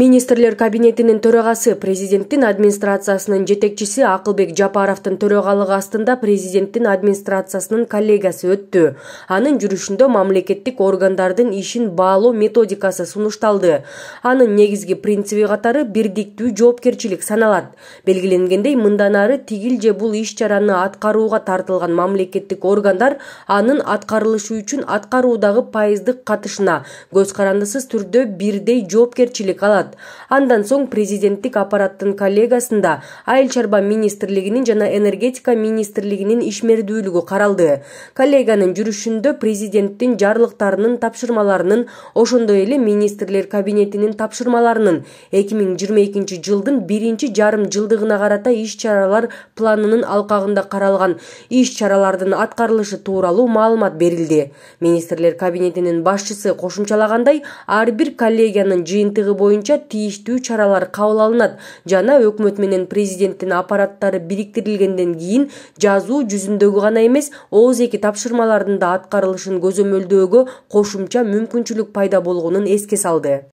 министрлер кабинетинин төрагасы президенттин администрациясынын жетекчиси акылбек жапаровдун төрагалыгы астында президенттин администрациясынын коллегясы өттү анын жүрүшүндө мамлекеттик органдардын ишин баалоо методикасы сунушталды анын негизги принциби катары бирдиктүү жоопкерчилик саналат белгиленгендей мындан ары тигил же бул иш чараны аткарууга тартылган мамлекеттик органдар анын аткарылышы үчүн аткаруудагы пайыздык катышына көз карандысыз түрдө бирдей жоопкерчилик алат андан соң президенттик аппараттын коллегасында айыл чарба министрлигинин жана энергетика министрлигинин ишмердүүлүгү каралды коллеганын жүрүшүндө президенттин жарлыктарынын тапшырмаларынын ошондой эле министрлер кабинетинин тапшырмаларынын эки миң жыйырма экинчи жылдын биринчи жарым жылдыгына карата иш чаралар планынын алкагында каралган иш чаралардын аткарылышы тууралуу маалымат берилди министрлер кабинетинин башчысы кошумчалагандай ар бир коллегиянын жыйынтыгы боюнча боюнча тийиштүү чаралар кабыл алынат жана өкмөт менен президенттин аппараттары бириктирилгенден кийин жазуу жүзүндөгү гана эмес ооз эки тапшырмалардын да аткарылышын көзөмөлдөөгө кошумча мүмкүнчүлүк пайда болгонун эске салды